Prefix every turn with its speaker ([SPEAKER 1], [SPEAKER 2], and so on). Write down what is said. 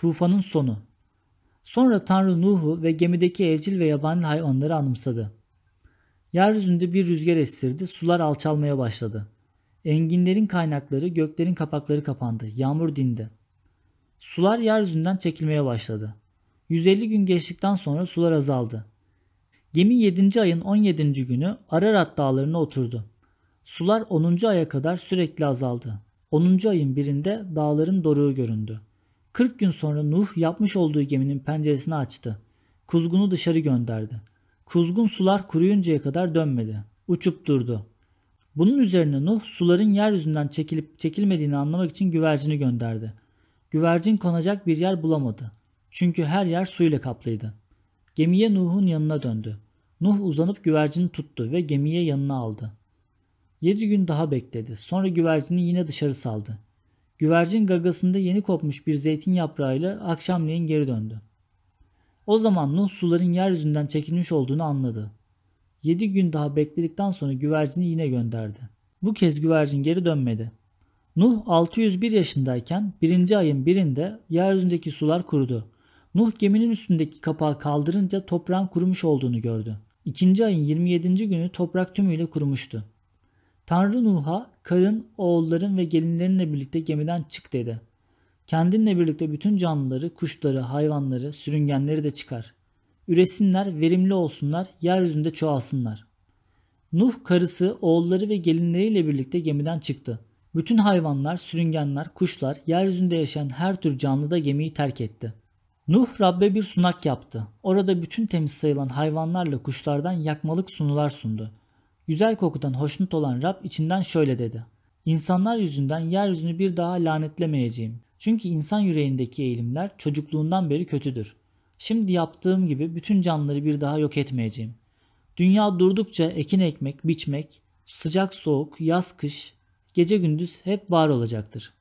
[SPEAKER 1] Tufanın sonu. Sonra Tanrı Nuh'u ve gemideki evcil ve yabani hayvanları anımsadı. Yeryüzünde bir rüzgar estirdi, sular alçalmaya başladı. Enginlerin kaynakları, göklerin kapakları kapandı, yağmur dindi. Sular yeryüzünden çekilmeye başladı. 150 gün geçtikten sonra sular azaldı. Gemi 7. ayın 17. günü Ararat dağlarına oturdu. Sular 10. aya kadar sürekli azaldı. 10. ayın birinde dağların doruğu göründü. 40 gün sonra Nuh yapmış olduğu geminin penceresini açtı. Kuzgunu dışarı gönderdi. Kuzgun sular kuruyuncaya kadar dönmedi. Uçup durdu. Bunun üzerine Nuh suların yeryüzünden çekilip çekilmediğini anlamak için güvercini gönderdi. Güvercin konacak bir yer bulamadı. Çünkü her yer suyla kaplıydı. Gemiye Nuh'un yanına döndü. Nuh uzanıp güvercini tuttu ve gemiye yanına aldı. Yedi gün daha bekledi. Sonra güvercini yine dışarı saldı. Güvercin gagasında yeni kopmuş bir zeytin yaprağıyla akşamleyin geri döndü. O zaman Nuh suların yeryüzünden çekilmiş olduğunu anladı. Yedi gün daha bekledikten sonra güvercini yine gönderdi. Bu kez güvercin geri dönmedi. Nuh 601 yaşındayken birinci ayın birinde yeryüzündeki sular kurudu. Nuh geminin üstündeki kapağı kaldırınca toprağın kurumuş olduğunu gördü. İkinci ayın 27. günü toprak tümüyle kurumuştu. Tanrı Nuh'a karın, oğulların ve gelinlerinle birlikte gemiden çık dedi. Kendinle birlikte bütün canlıları, kuşları, hayvanları, sürüngenleri de çıkar. Üresinler, verimli olsunlar, yeryüzünde çoğalsınlar. Nuh karısı, oğulları ve gelinleriyle birlikte gemiden çıktı. Bütün hayvanlar, sürüngenler, kuşlar, yeryüzünde yaşayan her tür canlı da gemiyi terk etti. Nuh Rabbe bir sunak yaptı. Orada bütün temiz sayılan hayvanlarla kuşlardan yakmalık sunular sundu. Güzel kokudan hoşnut olan Rab içinden şöyle dedi. İnsanlar yüzünden yeryüzünü bir daha lanetlemeyeceğim. Çünkü insan yüreğindeki eğilimler çocukluğundan beri kötüdür. Şimdi yaptığım gibi bütün canlıları bir daha yok etmeyeceğim. Dünya durdukça ekin ekmek, biçmek, sıcak soğuk, yaz kış, gece gündüz hep var olacaktır.